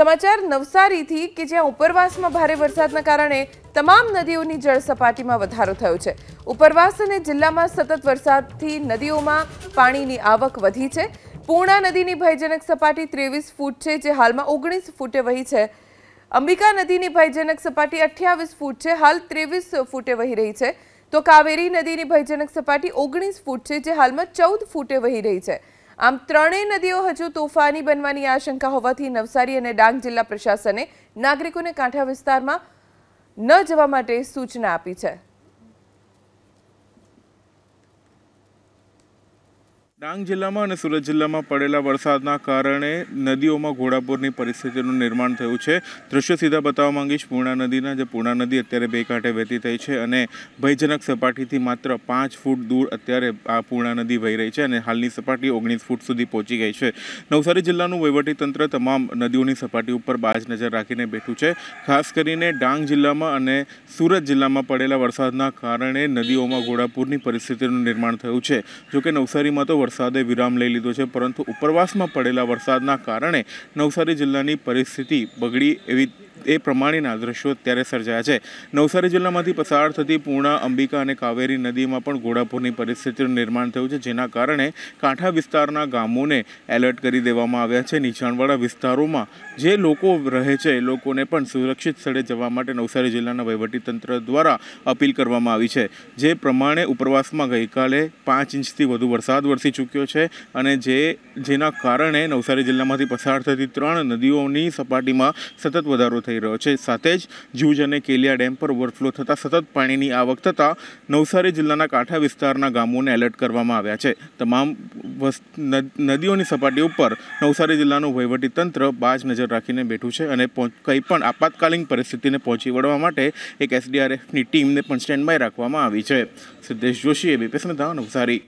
समाचार नवसारीથી કે જેા ઉપરવાસમાં ભારે વરસાદના કારણે તમામ નદીઓની જળ સપાટીમાં વધારો થયો છે. ઉપરવાસ અને જિલ્લામાં સતત વરસાદથી નદીઓમાં પાણીની આવક વધી છે. પૂર્ણા નદીની ભયજનક સપાટી 23 ફૂટ છે જે હાલમાં 19 ફૂટે વહી છે. અંબિકા નદીની ભયજનક સપાટી 28 ફૂટ છે હાલ 23 ફૂટે વહી રહી છે. તો કાવેરી નદીની ભયજનક સપાટી 19 ફૂટ છે જે હાલમાં 14 ફૂટે વહી રહી છે. આમ ત્રણેય નદીઓ હજુ તોફાની બનવાની આશંકા હોવાથી નવસારી અને ડાંગ જિલ્લા પ્રશાસને નાગરિકોને કાંઠા વિસ્તારમાં ન જવા માટે સૂચના આપી છે ડાંગ જિલ્લામાં અને સુરત જિલ્લામાં પડેલા વરસાદના કારણે નદીઓમાં ઘોડાપુરની પરિસ્થિતિનું નિર્માણ થયું છે દ્રશ્ય સીધા બતાવવા માંગીશ પૂર્ણા નદીના જે પૂર્ણા નદી અત્યારે બે કાંઠે વહેતી થઈ છે અને ભયજનક સપાટીથી માત્ર પાંચ ફૂટ દૂર અત્યારે આ પૂર્ણા નદી વહી રહી છે અને હાલની સપાટી ઓગણીસ ફૂટ સુધી પહોંચી ગઈ છે નવસારી જિલ્લાનું વહીવટીતંત્ર તમામ નદીઓની સપાટી ઉપર બાજ નજર રાખીને બેઠું છે ખાસ કરીને ડાંગ જિલ્લામાં અને સુરત જિલ્લામાં પડેલા વરસાદના કારણે નદીઓમાં ઘોડાપુરની પરિસ્થિતિનું નિર્માણ થયું છે જોકે નવસારીમાં તો વરસાદે વિરામ લઈ લીધો છે પરંતુ ઉપરવાસમાં પડેલા વરસાદના કારણે નવસારી જિલ્લાની પરિસ્થિતિ બગડી એવી એ પ્રમાણેના દ્રશ્યો અત્યારે સર્જાયા છે નવસારી જિલ્લામાંથી પસાર થતી પૂર્ણા અંબિકા અને કાવેરી નદીમાં પણ ઘોડાપૂરની પરિસ્થિતિનું નિર્માણ થયું છે જેના કારણે કાંઠા વિસ્તારના ગામોને એલર્ટ કરી દેવામાં આવ્યા છે નીચાણવાળા વિસ્તારોમાં જે લોકો રહે છે એ લોકોને પણ સુરક્ષિત સ્થળે જવા માટે નવસારી જિલ્લાના વહીવટીતંત્ર દ્વારા અપીલ કરવામાં આવી છે જે પ્રમાણે ઉપરવાસમાં ગઈકાલે પાંચ ઇંચથી વધુ વરસાદ વરસી ચૂક્યો છે અને જે જેના કારણે નવસારી જિલ્લામાંથી પસાર થતી ત્રણ નદીઓની સપાટીમાં સતત વધારો થયો થઈ રહ્યો છે સાથે જ જૂજ અને કેલિયા ડેમ પર ઓવરફ્લો થતાં સતત પાણીની આવક થતાં નવસારી જિલ્લાના કાંઠા વિસ્તારના ગામોને એલર્ટ કરવામાં આવ્યા છે તમામ નદીઓની સપાટી ઉપર નવસારી જિલ્લાનું વહીવટીતંત્ર બાજ નજર રાખીને બેઠું છે અને કંઈ પણ આપાતકાલીન પરિસ્થિતિને પહોંચી વળવા માટે એક એસડીઆરએફની ટીમને પણ સ્ટેન્ડબાય રાખવામાં આવી છે સિદ્ધેશ જોશી એબીપી સ્મિતા નવસારી